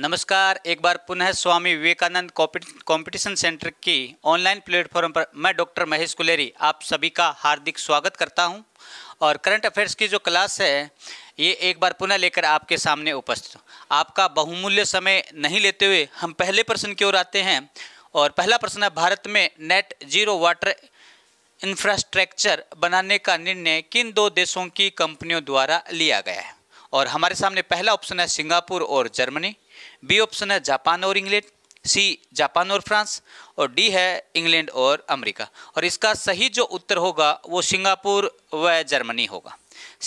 नमस्कार एक बार पुनः स्वामी विवेकानंद कंपटीशन सेंटर की ऑनलाइन प्लेटफॉर्म पर मैं डॉक्टर महेश कुलेरी आप सभी का हार्दिक स्वागत करता हूं और करंट अफेयर्स की जो क्लास है ये एक बार पुनः लेकर आपके सामने उपस्थित आपका बहुमूल्य समय नहीं लेते हुए हम पहले प्रश्न की ओर आते हैं और पहला प्रश्न है भारत में नेट जीरो वाटर इंफ्रास्ट्रक्चर बनाने का निर्णय किन दो देशों की कंपनियों द्वारा लिया गया है और हमारे सामने पहला ऑप्शन है सिंगापुर और जर्मनी बी ऑप्शन है जापान और इंग्लैंड सी जापान और फ्रांस और डी है इंग्लैंड और अमेरिका और इसका सही जो उत्तर होगा वो सिंगापुर व जर्मनी होगा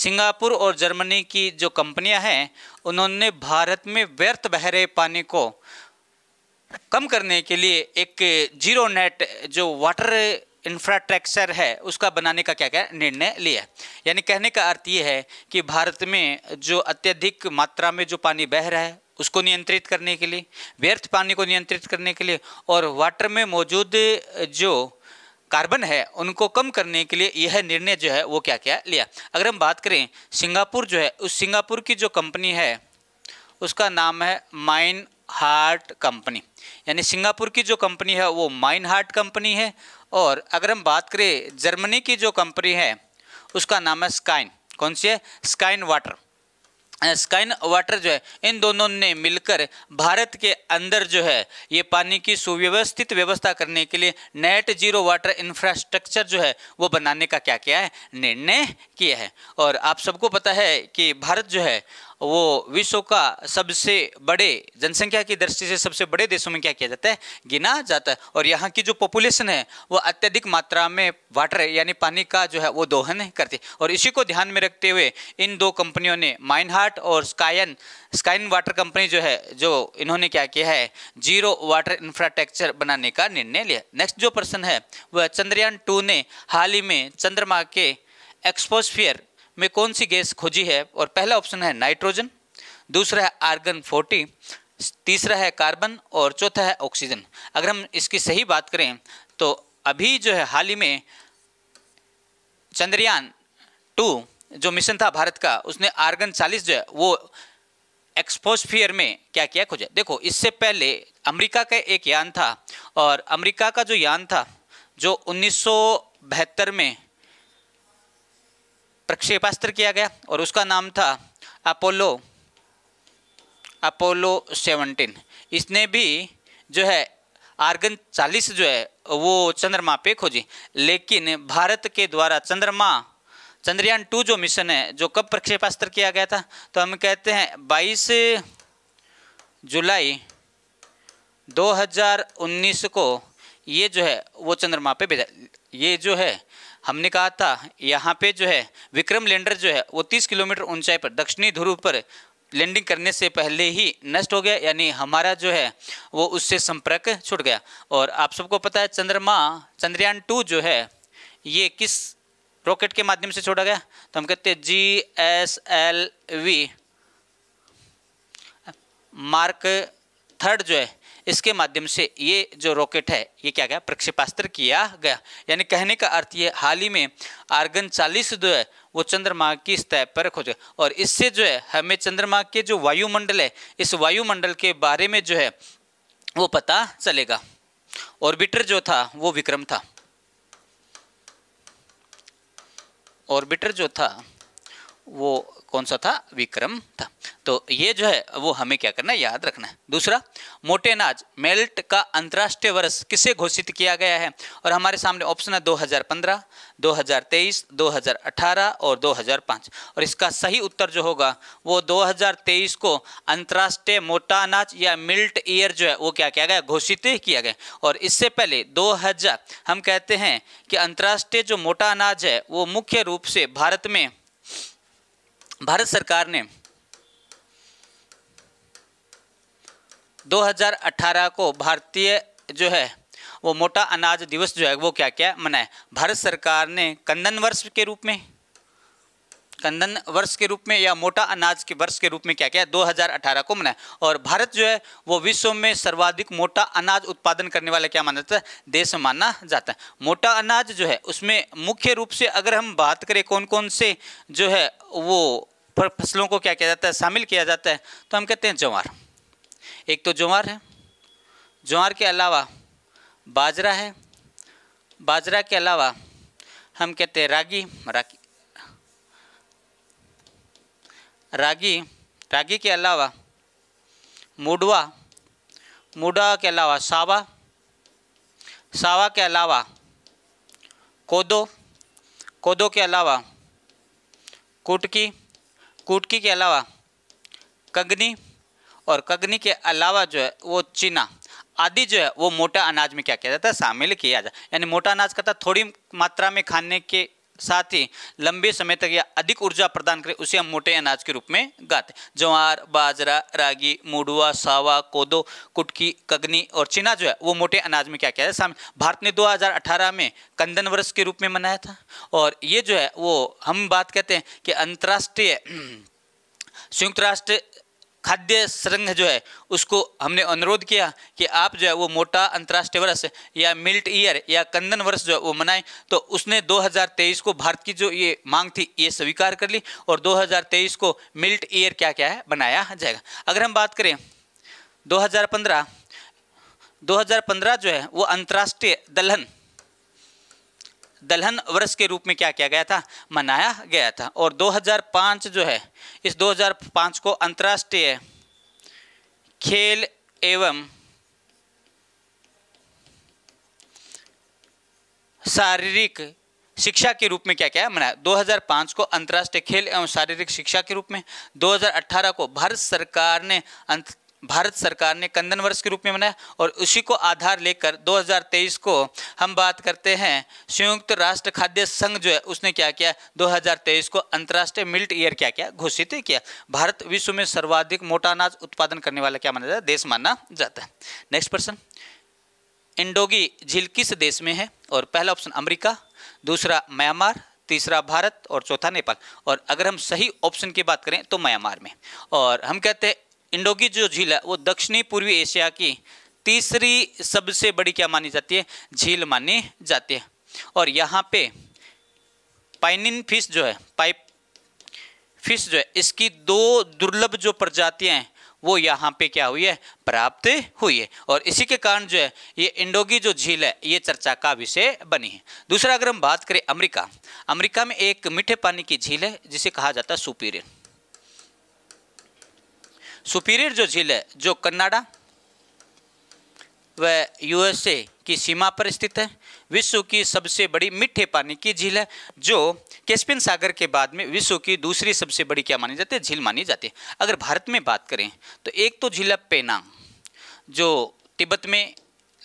सिंगापुर और जर्मनी की जो कंपनियां हैं उन्होंने भारत में व्यर्थ बह रहे पानी को कम करने के लिए एक जीरो नेट जो वाटर इंफ्रास्ट्रक्चर है उसका बनाने का क्या क्या निर्णय लिया यानी कहने का अर्थ ये है कि भारत में जो अत्यधिक मात्रा में जो पानी बह रहा है उसको नियंत्रित करने के लिए व्यर्थ पानी को नियंत्रित करने के लिए और वाटर में मौजूद जो कार्बन है उनको कम करने के लिए यह निर्णय जो है वो क्या क्या लिया अगर हम बात करें सिंगापुर जो है उस सिंगापुर की जो कंपनी है उसका नाम है माइन हार्ट कंपनी यानी सिंगापुर की जो कंपनी है वो माइन हार्ट कंपनी है और अगर हम बात करें जर्मनी की जो कंपनी है उसका नाम है स्काइन कौन सी है स्काइन वाटर स्काइन वाटर जो है इन दोनों ने मिलकर भारत के अंदर जो है ये पानी की सुव्यवस्थित व्यवस्था करने के लिए नेट जीरो वाटर इंफ्रास्ट्रक्चर जो है वो बनाने का क्या क्या है निर्णय किया है और आप सबको पता है कि भारत जो है वो विश्व का सबसे बड़े जनसंख्या की दृष्टि से सबसे बड़े देशों में क्या किया जाता है गिना जाता है और यहाँ की जो पॉपुलेशन है वो अत्यधिक मात्रा में वाटर यानी पानी का जो है वो दोहन करती है और इसी को ध्यान में रखते हुए इन दो कंपनियों ने माइनहार्ट और स्कायन स्काइन वाटर कंपनी जो है जो इन्होंने क्या किया है जीरो वाटर इंफ्रास्ट्रक्चर बनाने का निर्णय लिया नेक्स्ट जो प्रश्न है वह चंद्रयान टू ने हाल ही में चंद्रमा के एक्सपोस्फियर में कौन सी गैस खोजी है और पहला ऑप्शन है नाइट्रोजन दूसरा है आर्गन फोर्टी तीसरा है कार्बन और चौथा है ऑक्सीजन अगर हम इसकी सही बात करें तो अभी जो है हाल ही में चंद्रयान टू जो मिशन था भारत का उसने आर्गन चालीस जो है वो एक्सपोस्फियर में क्या किया खोजा देखो इससे पहले अमेरिका का एक यान था और अमेरिका का जो यान था जो उन्नीस में प्रक्षेपास्त्र किया गया और उसका नाम था अपोलो अपोलो सेवनटीन इसने भी जो है आर्गन चालीस जो है वो चंद्रमा पे खोजी लेकिन भारत के द्वारा चंद्रमा चंद्रयान टू जो मिशन है जो कब प्रक्षेपास्त्र किया गया था तो हम कहते हैं बाईस जुलाई 2019 को ये जो है वो चंद्रमा पे भेजा ये जो है हमने कहा था यहाँ पे जो है विक्रम लैंडर जो है वो 30 किलोमीटर ऊंचाई पर दक्षिणी ध्रुव पर लैंडिंग करने से पहले ही नष्ट हो गया यानी हमारा जो है वो उससे संपर्क छूट गया और आप सबको पता है चंद्रमा चंद्रयान टू जो है ये किस रॉकेट के माध्यम से छोड़ा गया तो हम कहते हैं G S L V mark third जो है इसके माध्यम से ये जो रॉकेट है ये क्या गया प्रक्षेपास्त्र किया गया यानी कहने का अर्थ ये हाल ही में आर्गन चालीस जो है वो चंद्रमा की स्तर पर खोज और इससे जो है हमें चंद्रमा के जो वायुमंडल है इस वायुमंडल के बारे में जो है वो पता चलेगा ऑर्बिटर जो था वो विक्रम था ऑर्बिटर जो था वो कौन सा था विक्रम था तो ये जो है वो हमें क्या करना है याद रखना है दूसरा मोटे अनाज मेल्ट का अंतर्राष्ट्रीय वर्ष किसे घोषित किया गया है और हमारे सामने ऑप्शन है 2015, 2023, 2018 और 2005 और इसका सही उत्तर जो होगा वो 2023 को अंतर्राष्ट्रीय मोटा अनाज या मिल्ट ईयर जो है वो क्या किया गया घोषित किया गया और इससे पहले दो हम कहते हैं कि अंतर्राष्ट्रीय जो मोटा अनाज है वो मुख्य रूप से भारत में भारत सरकार ने 2018 को भारतीय जो है वो मोटा अनाज दिवस जो है वो क्या क्या मनाया भारत सरकार ने कंदन वर्ष के रूप में कंदन वर्ष के रूप में या मोटा अनाज के वर्ष के रूप में क्या क्या 2018 को मनाया और भारत जो है वो विश्व में सर्वाधिक मोटा अनाज उत्पादन करने वाला क्या माना जाता है देश माना जाता है मोटा अनाज जो है उसमें मुख्य रूप से अगर हम बात करें कौन कौन से जो है वो फसलों को क्या किया जाता है शामिल किया जाता है तो हम कहते हैं ज्वार एक तो ज्वार है ज्वार के अलावा बाजरा है बाजरा के अलावा हम कहते हैं रागी रागी रागी रागी के अलावा मुडवा मुडवा के अलावा सावा सावा के अलावा कोदो कोदो के अलावा कुटकी कुटकी के अलावा कगनी और कगनी के अलावा जो है वो चीना आदि जो है वो मोटा अनाज में क्या किया जाता है शामिल किया जाता है यानी मोटा अनाज का थोड़ी मात्रा में खाने के साथ ही लंबे समय तक या अधिक ऊर्जा प्रदान करे उसे हम मोटे अनाज के रूप में गाते ज्वार बाजरा रागी मुडुआ सावा कोदो कुटकी कगनी और चिना जो है वो मोटे अनाज में क्या क्या है शामिल भारत ने 2018 में कंदन वर्ष के रूप में मनाया था और ये जो है वो हम बात कहते हैं कि अंतर्राष्ट्रीय संयुक्त राष्ट्र खाद्य संघ जो है उसको हमने अनुरोध किया कि आप जो है वो मोटा अंतर्राष्ट्रीय वर्ष या मिल्ट ईयर या कंदन वर्ष जो है वो मनाएं तो उसने 2023 को भारत की जो ये मांग थी ये स्वीकार कर ली और 2023 को मिल्ट ईयर क्या क्या है बनाया जाएगा अगर हम बात करें 2015 2015 जो है वो अंतर्राष्ट्रीय दलहन दलहन वर्ष के रूप में क्या किया गया था मनाया गया था और 2005 जो है इस 2005 को अंतर्राष्ट्रीय खेल एवं शारीरिक शिक्षा के रूप में क्या क्या मनाया 2005 को अंतर्राष्ट्रीय खेल एवं शारीरिक शिक्षा के रूप में 2018 को भारत सरकार ने भारत सरकार ने कंदन वर्ष के रूप में मनाया और उसी को आधार लेकर 2023 को हम बात करते हैं संयुक्त राष्ट्र खाद्य संघ जो है उसने क्या किया 2023 को अंतर्राष्ट्रीय मिल्ट ईयर क्या किया घोषित किया भारत विश्व में सर्वाधिक मोटा अनाज उत्पादन करने वाला क्या माना जाता है देश माना जाता है नेक्स्ट पर्सन इंडोगी झील किस देश में है और पहला ऑप्शन अमरीका दूसरा म्यांमार तीसरा भारत और चौथा नेपाल और अगर हम सही ऑप्शन की बात करें तो म्यांमार में और हम कहते हैं इंडो की जो झील है वो दक्षिणी पूर्वी एशिया की तीसरी सबसे बड़ी क्या मानी जाती है झील मानी जाती है और यहाँ पे पाइनिन फिश जो है पाइप फिश जो है इसकी दो दुर्लभ जो प्रजातियाँ हैं वो यहाँ पे क्या हुई है प्राप्त हुई है और इसी के कारण जो है ये इंडोगी जो झील है ये चर्चा का विषय बनी है दूसरा अगर हम बात करें अमेरिका अमेरिका में एक मीठे पानी की झील है जिसे कहा जाता है सुपीरियर सुपीरियर जो झील है जो कन्नाडा व यूएसए की सीमा पर स्थित है विश्व की सबसे बड़ी मीठे पानी की झील है जो कैस्पियन सागर के बाद में विश्व की दूसरी सबसे बड़ी क्या मानी जाती है झील मानी जाती है अगर भारत में बात करें तो एक तो झील है पेनांग जो तिब्बत में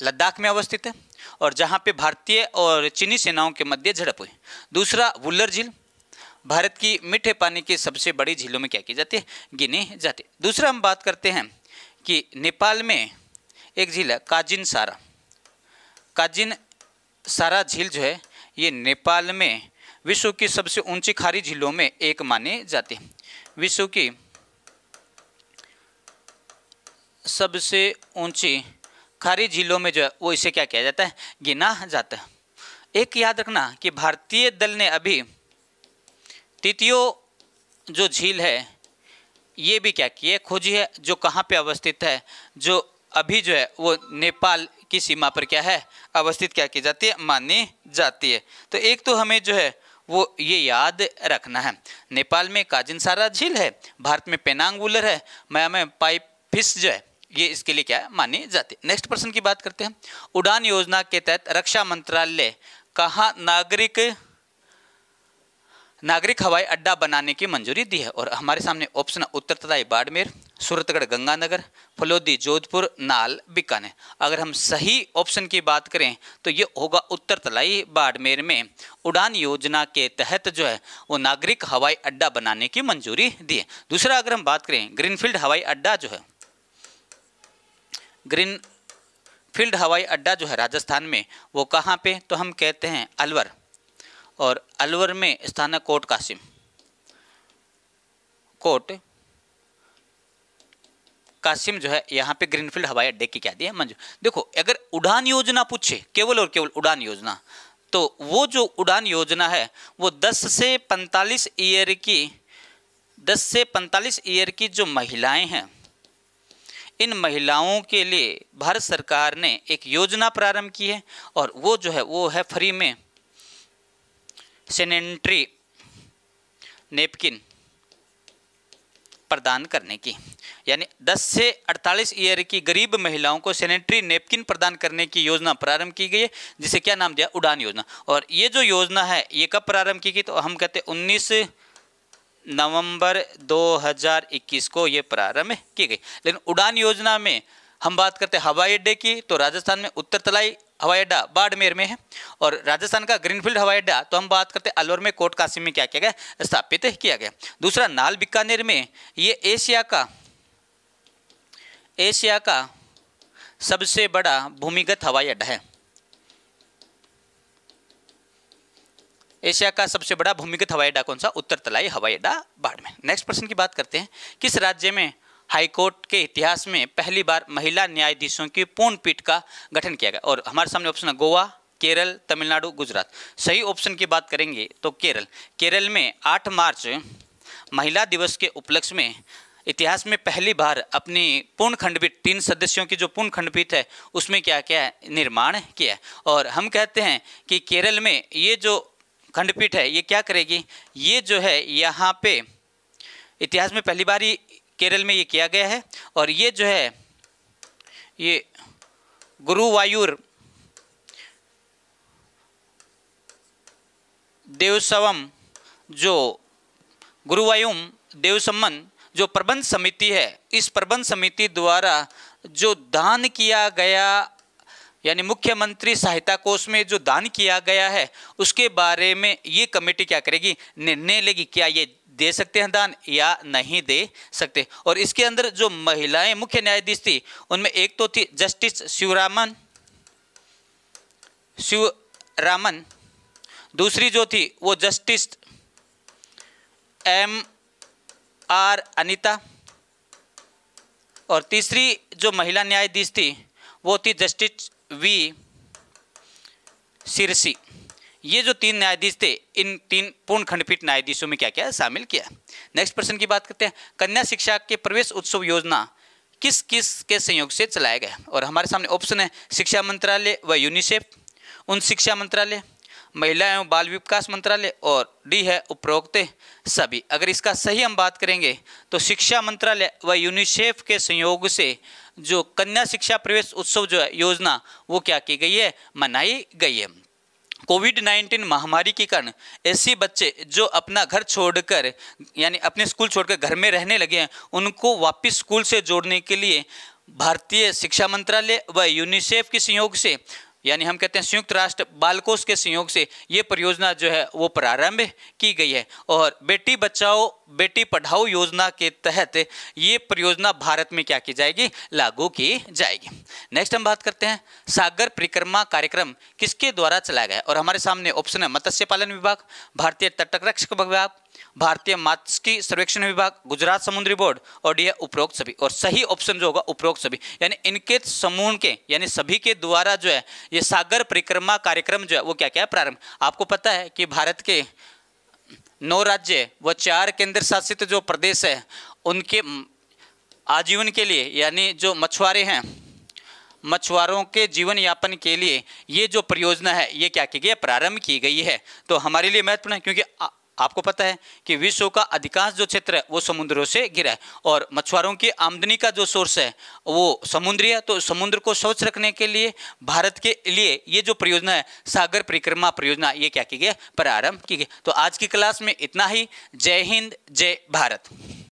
लद्दाख में अवस्थित है और जहाँ पे भारतीय और चीनी सेनाओं के मध्य झड़प हुई दूसरा वुल्लर झील भारत की मीठे पानी की सबसे बड़ी झीलों में क्या की जाती है गिनी जाती है दूसरा हम बात करते हैं कि नेपाल में एक झील है काजिन सारा काजिन सारा झील जो है ये नेपाल में विश्व की सबसे ऊंची खारी झीलों में एक मानी जाती है विश्व की सबसे ऊंची खारी झीलों में जो है वो इसे क्या किया जाता है गिना जाता है एक याद रखना कि भारतीय दल ने अभी तृतीय जो झील है ये भी क्या की है खोजी है जो कहाँ पे अवस्थित है जो अभी जो है वो नेपाल की सीमा पर क्या है अवस्थित क्या की जाती है मानी जाती है तो एक तो हमें जो है वो ये याद रखना है नेपाल में काजिनसारा झील है भारत में पेनांग है मैं में पाइप फिश जो है ये इसके लिए क्या है मानी जाती है नेक्स्ट प्रश्न की बात करते हैं उड़ान योजना के तहत रक्षा मंत्रालय कहाँ नागरिक नागरिक हवाई अड्डा बनाने की मंजूरी दी है और हमारे सामने ऑप्शन उत्तर तथा बाड़मेर सूरतगढ़ गंगानगर फलोदी जोधपुर नाल बीकानेर अगर हम सही ऑप्शन की बात करें तो ये होगा उत्तर तलाई बाड़मेर में उड़ान योजना के तहत जो है वो नागरिक हवाई अड्डा बनाने की मंजूरी दी है दूसरा अगर हम बात करें ग्रीनफील्ड हवाई अड्डा जो है ग्रीन फील्ड हवाई अड्डा जो है राजस्थान में वो कहाँ पे तो हम कहते हैं अलवर और अलवर में स्थान है कोट कासिम कोट कासिम जो है यहाँ पे ग्रीनफील्ड हवाई अड्डे की क्या दी है मंजूर देखो अगर उड़ान योजना पूछे केवल और केवल उड़ान योजना तो वो जो उड़ान योजना है वो 10 से 45 ईयर की 10 से 45 ईयर की जो महिलाएं हैं इन महिलाओं के लिए भारत सरकार ने एक योजना प्रारंभ की है और वो जो है वो है फ्री में सेनेट्री नेपकिन प्रदान करने की यानी 10 से 48 ईयर की गरीब महिलाओं को सेनेटरी नेपकिन प्रदान करने की योजना प्रारंभ की गई है जिसे क्या नाम दिया उड़ान योजना और ये जो योजना है ये कब प्रारंभ की गई तो हम कहते हैं उन्नीस नवंबर 2021 को ये प्रारंभ की गई लेकिन उड़ान योजना में हम बात करते हैं हवाई अड्डे की तो राजस्थान में उत्तर तलाई हवाई अड्डा बाड़मेर में है और राजस्थान का ग्रीनफील्ड हवाई अड्डा तो हम बात करते हैं अलवर में कोट कासिम में क्या किया गया स्थापित किया गया दूसरा नाल बिकानेर में ये एशिया का एशिया का सबसे बड़ा भूमिगत हवाई अड्डा है एशिया का सबसे बड़ा भूमिगत हवाई अड्डा कौन सा उत्तर तलाई हवाई अड्डा बाड़मेर नेक्स्ट प्रश्न की बात करते हैं किस राज्य में हाईकोर्ट के इतिहास में पहली बार महिला न्यायाधीशों की पूर्ण पीठ का गठन किया गया और हमारे सामने ऑप्शन है गोवा केरल तमिलनाडु गुजरात सही ऑप्शन की बात करेंगे तो केरल केरल में 8 मार्च महिला दिवस के उपलक्ष्य में इतिहास में पहली बार अपनी पूर्ण खंडपीठ तीन सदस्यों की जो पूर्ण खंडपीठ है उसमें क्या क्या निर्माण किया है और हम कहते हैं कि केरल में ये जो खंडपीठ है ये क्या करेगी ये जो है यहाँ पे इतिहास में पहली बार ही केरल में ये किया गया है और ये जो है ये गुरुवायूर देवसवम जो गुरुवायुम देवसमन जो प्रबंध समिति है इस प्रबंध समिति द्वारा जो दान किया गया यानी मुख्यमंत्री सहायता कोष में जो दान किया गया है उसके बारे में ये कमेटी क्या करेगी निर्णय लेगी क्या ये दे सकते हैं दान या नहीं दे सकते और इसके अंदर जो महिलाएं मुख्य न्यायाधीश थी उनमें एक तो थी जस्टिस शिवरामन शिवरामन दूसरी जो थी वो जस्टिस एम आर अनिता और तीसरी जो महिला न्यायाधीश थी वो थी जस्टिस वी सिरसी ये जो तीन न्यायाधीश थे इन तीन पूर्ण खंडपीठ न्यायाधीशों में क्या क्या शामिल किया नेक्स्ट प्रश्न की बात करते हैं कन्या शिक्षा के प्रवेश उत्सव योजना किस किस के संयोग से चलाया गया और हमारे सामने ऑप्शन है शिक्षा मंत्रालय व यूनिसेफ उन शिक्षा मंत्रालय महिला एवं बाल विकास मंत्रालय और डी है उपरोक्त सभी अगर इसका सही हम बात करेंगे तो शिक्षा मंत्रालय व यूनिसेफ के संयोग से जो कन्या शिक्षा प्रवेश उत्सव जो है योजना वो क्या की गई है मनाई गई है कोविड 19 महामारी के कारण ऐसे बच्चे जो अपना घर छोड़कर यानी अपने स्कूल छोड़कर घर में रहने लगे हैं उनको वापस स्कूल से जोड़ने के लिए भारतीय शिक्षा मंत्रालय व यूनिसेफ के सहयोग से यानी हम कहते हैं संयुक्त राष्ट्र बालकोष के सहयोग से ये परियोजना जो है वो प्रारंभ की गई है और बेटी बचाओ बेटी पढ़ाओ योजना के तहत ये परियोजना भारत में क्या की जाएगी लागू की जाएगी नेक्स्ट हम बात करते हैं सागर परिक्रमा कार्यक्रम किसके द्वारा चलाया गया और हमारे सामने ऑप्शन है मत्स्य पालन विभाग भारतीय तटरक्षक विभाग भारतीय मात्स्की सर्वेक्षण विभाग गुजरात समुद्री बोर्ड और डी उपरोक्त सभी और सही ऑप्शन जो होगा उपरोक्त सभी यानी इनके समूह के यानी सभी के द्वारा जो है ये सागर परिक्रमा कार्यक्रम जो है वो क्या क्या है प्रारंभ आपको पता है कि भारत के नौ राज्य व चार केंद्र शासित जो प्रदेश है उनके आजीवन के लिए यानी जो मछुआरे हैं मछुआरों के जीवन यापन के लिए ये जो परियोजना है ये क्या की गई है प्रारंभ की गई है तो हमारे लिए महत्वपूर्ण है क्योंकि आपको पता है कि विश्व का अधिकांश जो क्षेत्र है वो समुद्रों से घिरा है और मछुआरों की आमदनी का जो सोर्स है वो समुद्री है तो समुद्र को स्वच्छ रखने के लिए भारत के लिए ये जो परियोजना है सागर परिक्रमा परियोजना ये क्या की गई प्रारंभ की गई तो आज की क्लास में इतना ही जय हिंद जय भारत